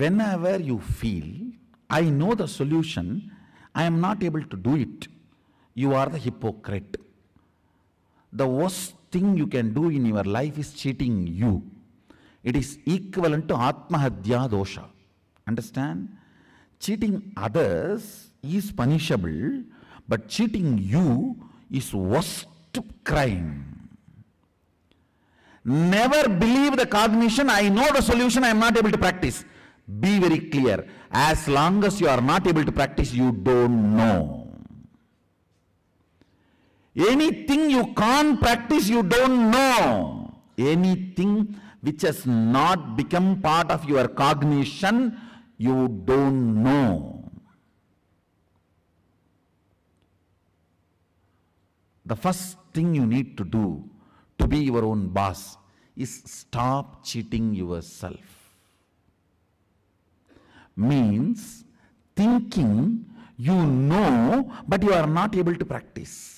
whenever you feel, I know the solution, I am not able to do it, you are the hypocrite. The worst thing you can do in your life is cheating you. It is equivalent to Atmahadya dosha. Understand? Cheating others is punishable, but cheating you is worst crime. Never believe the cognition, I know the solution, I am not able to practice. Be very clear. As long as you are not able to practice, you don't know. Anything you can't practice, you don't know. Anything which has not become part of your cognition, you don't know. The first thing you need to do to be your own boss is stop cheating yourself means thinking you know but you are not able to practice